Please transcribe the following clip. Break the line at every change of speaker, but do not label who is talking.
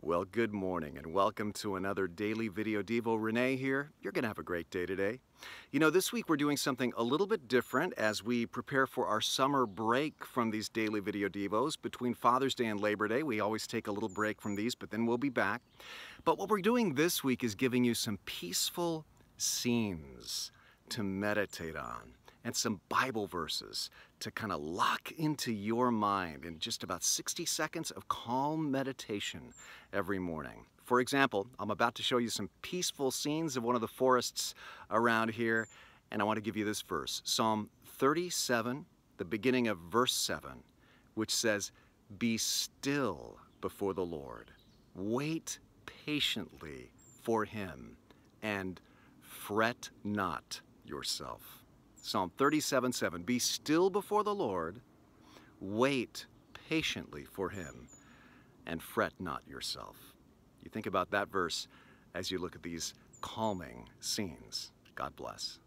Well, good morning and welcome to another Daily Video Devo. Renee here. You're going to have a great day today. You know, this week we're doing something a little bit different as we prepare for our summer break from these Daily Video Devos. Between Father's Day and Labor Day, we always take a little break from these, but then we'll be back. But what we're doing this week is giving you some peaceful scenes to meditate on and some Bible verses to kind of lock into your mind in just about 60 seconds of calm meditation every morning. For example, I'm about to show you some peaceful scenes of one of the forests around here, and I want to give you this verse Psalm 37, the beginning of verse 7, which says, Be still before the Lord, wait patiently for him, and fret not yourself. Psalm 37 7. Be still before the Lord, wait patiently for him, and fret not yourself. You think about that verse as you look at these calming scenes. God bless.